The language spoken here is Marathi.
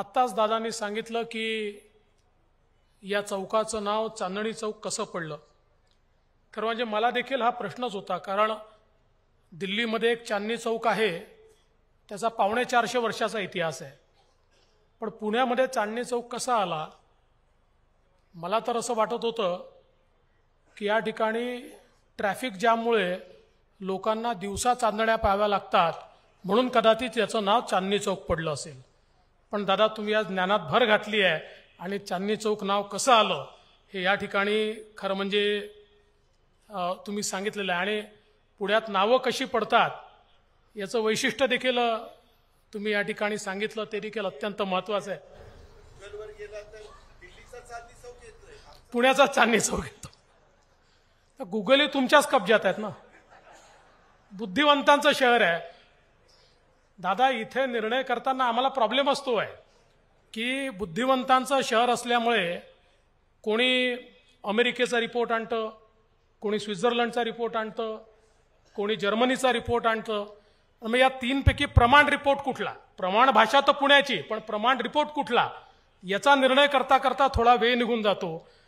आत्ताच दादांनी सांगितलं की या चौकाचं नाव चांदणी चौक कसं पडलं तर म्हणजे मला देखील हा प्रश्नच होता कारण दिल्लीमध्ये एक चांदणी चौक आहे त्याचा पावणे चारशे वर्षाचा इतिहास आहे पण पुण्यामध्ये चांदणी चौक कसा आला मला तर असं वाटत होतं की या ठिकाणी ट्रॅफिक जॅममुळे लोकांना दिवसा चांदण्या पाहाव्या लागतात म्हणून कदाचित याचं नाव चांदणी चौक पडलं असेल पण दादा तुम्ही आज ज्ञानात भर घातली आहे आणि चांदणी चौक नाव कसं आलं हे या ठिकाणी खरं म्हणजे तुम्ही सांगितलेलं आहे आणि पुण्यात नावं कशी पडतात याचं वैशिष्ट्य देखील तुम्ही या ठिकाणी सांगितलं ते देखील अत्यंत महत्वाचं आहे पुण्याचा चांदणी चौक येतो गुगल हे तुमच्याच कब्जात आहेत ना बुद्धिवंतांचं शहर आहे दादा इथे निर्णय करताना आम्हाला प्रॉब्लेम असतो आहे की बुद्धिवंतांचं शहर असल्यामुळे कोणी अमेरिकेचा रिपोर्ट आणतं कोणी स्वित्झर्लंडचा रिपोर्ट आणतं कोणी जर्मनीचा रिपोर्ट आणतं मग या तीनपैकी प्रमाण रिपोर्ट कुठला प्रमाण भाषा तर पुण्याची पण प्रमाण रिपोर्ट कुठला याचा निर्णय करता करता थोडा वेळ निघून जातो